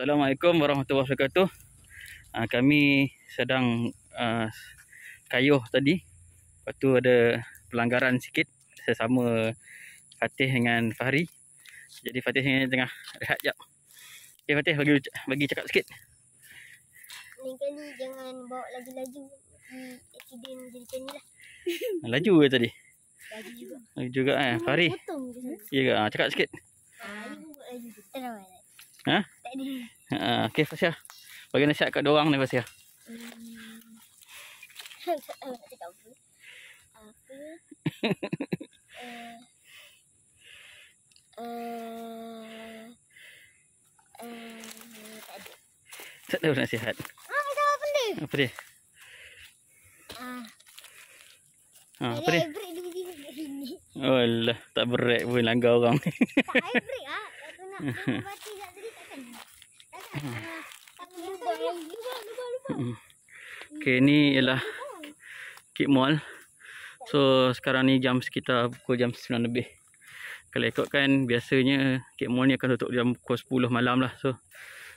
Assalamualaikum warahmatullahi wabarakatuh. Uh, kami sedang uh, kayuh tadi. Lepas tu ada pelanggaran sikit sesama Fatih dengan Fahri. Jadi Fatih ni tengah rehat jap. Okey Fatih bagi bagi cakap sikit. Lain kali jangan bawa laju-laju. Accident jadi macam nilah. Laju ke tadi? Laju juga. Laju juga eh Fahri. Ya ke? Ha, cakap sikit. Eh. Ha, laju. Ha? tadi. Ha, okey Fasya. Bagi nasihat kat diorang ni Fasya. Hmm. Apa? Eh, eh, eh, tak ada nasihat. Ah, apa dia? Ah. Ah, apa dia? Oh, Allah, tak berat pun langgar orang. Tak hybrid ah. Aku nak mati Hmm. Okay ni ialah Kit Mall So sekarang ni jam sekitar Pukul jam 9 lebih Kalau ikut kan, biasanya Kit Mall ni akan tutup jam pukul 10 malam lah so,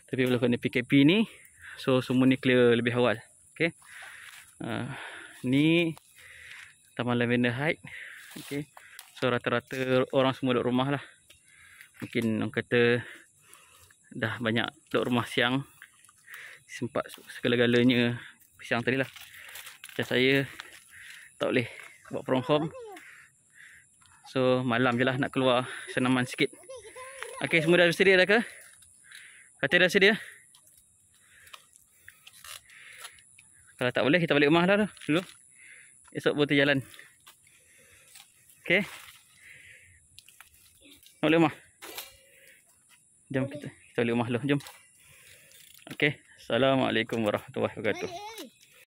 Tapi kalau kena PKP ni So semua ni clear lebih awal Okay uh, ah, Ni Taman Lavender Height Okay So rata-rata orang semua duduk rumah lah Mungkin orang kata dah banyak duduk rumah siang sempat segala-galanya siang tadi lah macam saya tak boleh buat from home so malam je lah nak keluar senaman sikit ok semua dah bersedia dah ke? kata dah sedia? kalau tak boleh kita balik rumah lah dulu esok boleh jalan ok balik rumah? Jom kita, kita balik rumah dulu. Jom. Okay. Assalamualaikum warahmatullahi wabarakatuh.